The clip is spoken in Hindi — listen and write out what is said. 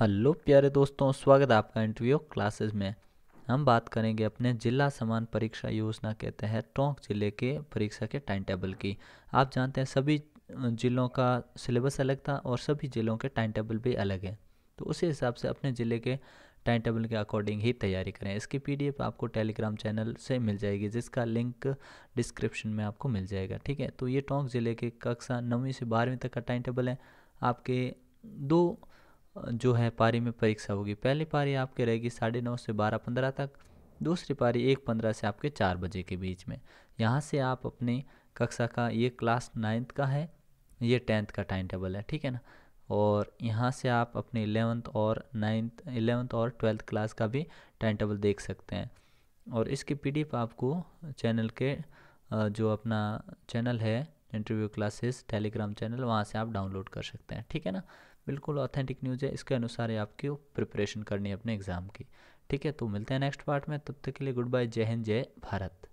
हेलो प्यारे दोस्तों स्वागत है आपका इंटरव्यू क्लासेस में हम बात करेंगे अपने जिला समान परीक्षा योजना के तहत टोंक जिले के परीक्षा के टाइम टेबल की आप जानते हैं सभी जिलों का सिलेबस अलग था और सभी जिलों के टाइम टेबल भी अलग है तो उसी हिसाब से अपने ज़िले के टाइम टेबल के अकॉर्डिंग ही तैयारी करें इसकी पी आपको टेलीग्राम चैनल से मिल जाएगी जिसका लिंक डिस्क्रिप्शन में आपको मिल जाएगा ठीक है तो ये टोंक ज़िले के कक्षा नौवीं से बारहवीं तक का टाइम टेबल है आपके दो जो है पारी में परीक्षा होगी पहली पारी आपकी रहेगी साढ़े नौ से बारह पंद्रह तक दूसरी पारी एक पंद्रह से आपके चार बजे के बीच में यहाँ से आप अपनी कक्षा का ये क्लास नाइन्थ का है ये टेंथ का टाइम टेबल है ठीक है ना और यहाँ से आप अपने इलेवंथ और नाइन्थ इलेवंथ और ट्वेल्थ क्लास का भी टाइम टेबल देख सकते हैं और इसकी पी आपको चैनल के जो अपना चैनल है इंटरव्यू क्लासेस टेलीग्राम चैनल वहाँ से आप डाउनलोड कर सकते हैं ठीक है ना बिल्कुल ऑथेंटिक न्यूज़ है इसके अनुसार ही आपकी प्रिपरेशन करनी है अपने एग्ज़ाम की ठीक है तो मिलते हैं नेक्स्ट पार्ट में तब तक के लिए गुड बाय जय हिंद जय भारत